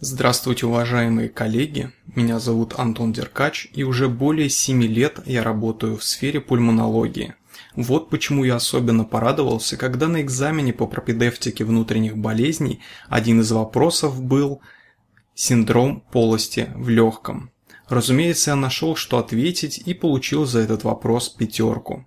Здравствуйте, уважаемые коллеги! Меня зовут Антон Деркач, и уже более 7 лет я работаю в сфере пульмонологии. Вот почему я особенно порадовался, когда на экзамене по пропедевтике внутренних болезней один из вопросов был синдром полости в легком. Разумеется, я нашел, что ответить, и получил за этот вопрос пятерку.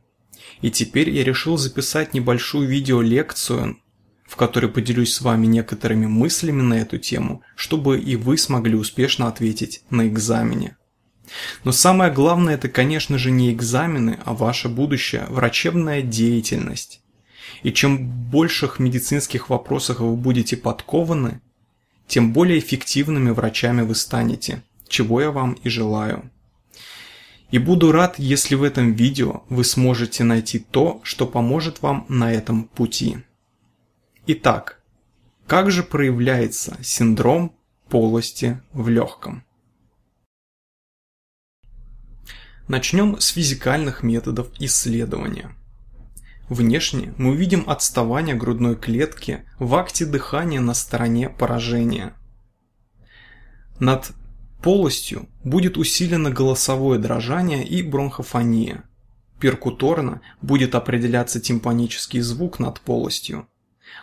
И теперь я решил записать небольшую видеолекцию, в которой поделюсь с вами некоторыми мыслями на эту тему, чтобы и вы смогли успешно ответить на экзамене. Но самое главное это, конечно же, не экзамены, а ваше будущее, врачебная деятельность. И чем больших медицинских вопросах вы будете подкованы, тем более эффективными врачами вы станете – чего я вам и желаю. И буду рад, если в этом видео вы сможете найти то, что поможет вам на этом пути. Итак, как же проявляется синдром полости в легком? Начнем с физикальных методов исследования. Внешне мы увидим отставание грудной клетки в акте дыхания на стороне поражения. Над Полостью будет усилено голосовое дрожание и бронхофония. Перкуторно будет определяться тимпанический звук над полостью.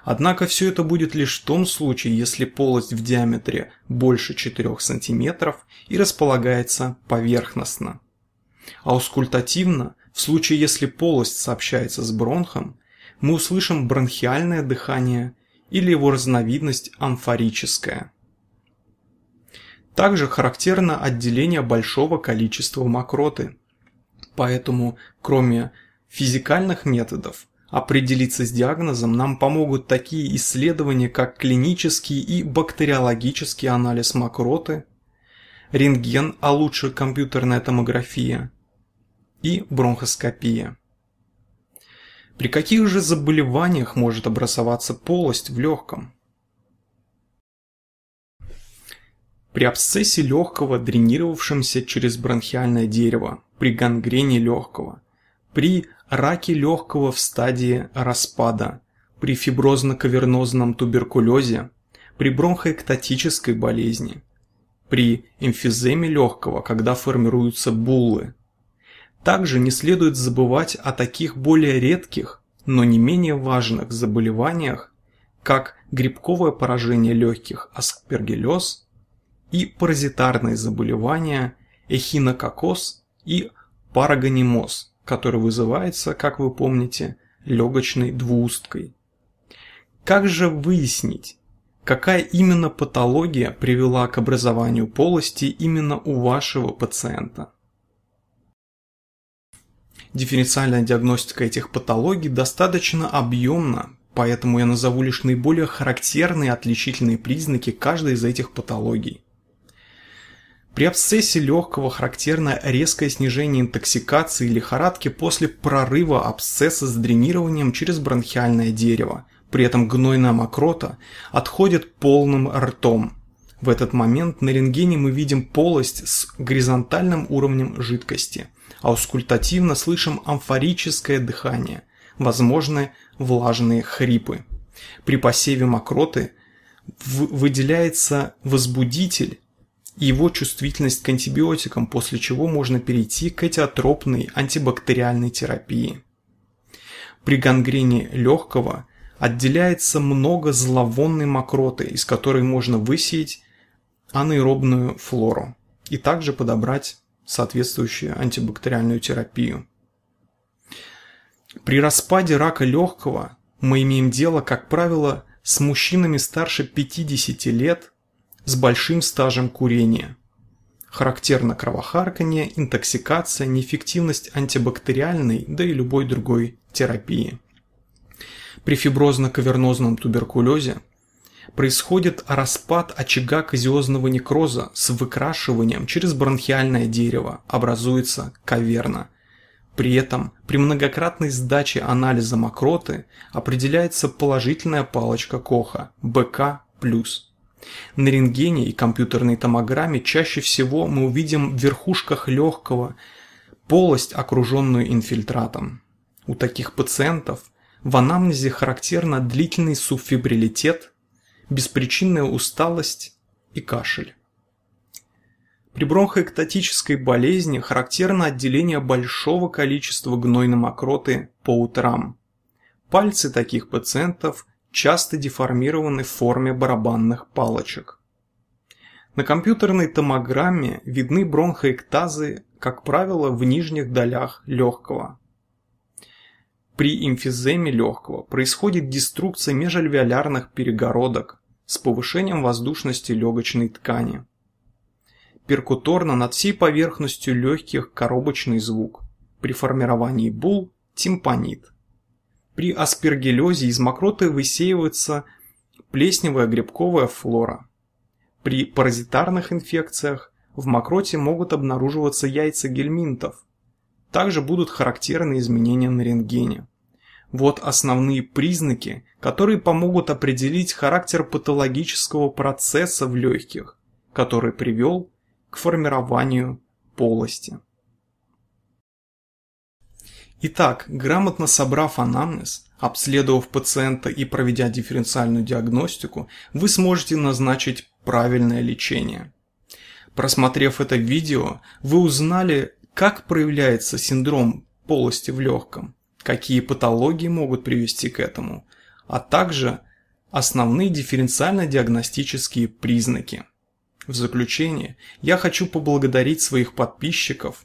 Однако все это будет лишь в том случае, если полость в диаметре больше 4 см и располагается поверхностно. А аускультативно, в случае если полость сообщается с бронхом, мы услышим бронхиальное дыхание или его разновидность амфорическое. Также характерно отделение большого количества мокроты. Поэтому, кроме физикальных методов, определиться с диагнозом нам помогут такие исследования, как клинический и бактериологический анализ мокроты, рентген, а лучше компьютерная томография и бронхоскопия. При каких же заболеваниях может образоваться полость в легком? при абсцессе легкого, дренировавшемся через бронхиальное дерево, при гангрене легкого, при раке легкого в стадии распада, при фиброзно-кавернозном туберкулезе, при бронхоэктатической болезни, при эмфиземе легкого, когда формируются буллы. Также не следует забывать о таких более редких, но не менее важных заболеваниях, как грибковое поражение легких аспергиллез и паразитарные заболевания эхинококоз и парагонимоз, который вызывается, как вы помните, легочной двуусткой. Как же выяснить, какая именно патология привела к образованию полости именно у вашего пациента? Дифференциальная диагностика этих патологий достаточно объемна, поэтому я назову лишь наиболее характерные отличительные признаки каждой из этих патологий. При абсцессе легкого характерно резкое снижение интоксикации и лихорадки после прорыва абсцесса с дренированием через бронхиальное дерево. При этом гнойная мокрота отходит полным ртом. В этот момент на рентгене мы видим полость с горизонтальным уровнем жидкости, а аускультативно слышим амфорическое дыхание, возможны влажные хрипы. При посеве мокроты выделяется возбудитель, его чувствительность к антибиотикам, после чего можно перейти к этиотропной антибактериальной терапии. При гангрене легкого отделяется много зловонной мокроты, из которой можно высеять анаэробную флору и также подобрать соответствующую антибактериальную терапию. При распаде рака легкого мы имеем дело, как правило, с мужчинами старше 50 лет – с большим стажем курения. Характерно кровохарканье, интоксикация, неэффективность антибактериальной, да и любой другой терапии. При фиброзно-кавернозном туберкулезе происходит распад очага казиозного некроза с выкрашиванием через бронхиальное дерево, образуется каверна. При этом при многократной сдаче анализа мокроты определяется положительная палочка Коха – БК+. На рентгене и компьютерной томограмме чаще всего мы увидим в верхушках легкого полость, окруженную инфильтратом. У таких пациентов в анамнезе характерно длительный субфибрилитет, беспричинная усталость и кашель. При бронхоэктатической болезни характерно отделение большого количества гнойной мокроты по утрам. Пальцы таких пациентов часто деформированы в форме барабанных палочек. На компьютерной томограмме видны бронхоэктазы, как правило, в нижних долях легкого. При эмфиземе легкого происходит деструкция межальвеолярных перегородок с повышением воздушности легочной ткани. Перкуторно над всей поверхностью легких коробочный звук. При формировании бул – тимпанит. При аспергиллезе из мокроты высеивается плесневая грибковая флора. При паразитарных инфекциях в мокроте могут обнаруживаться яйца гельминтов. Также будут характерны изменения на рентгене. Вот основные признаки, которые помогут определить характер патологического процесса в легких, который привел к формированию полости. Итак, грамотно собрав анамнез, обследовав пациента и проведя дифференциальную диагностику, вы сможете назначить правильное лечение. Просмотрев это видео, вы узнали, как проявляется синдром полости в легком, какие патологии могут привести к этому, а также основные дифференциально-диагностические признаки. В заключение, я хочу поблагодарить своих подписчиков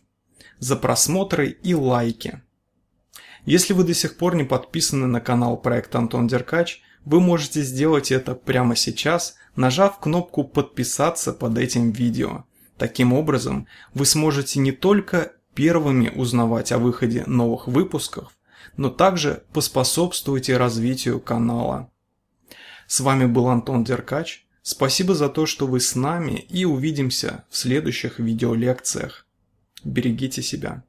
за просмотры и лайки. Если вы до сих пор не подписаны на канал проект Антон Деркач, вы можете сделать это прямо сейчас, нажав кнопку «Подписаться» под этим видео. Таким образом, вы сможете не только первыми узнавать о выходе новых выпусков, но также поспособствуйте развитию канала. С вами был Антон Деркач. Спасибо за то, что вы с нами и увидимся в следующих видеолекциях. Берегите себя.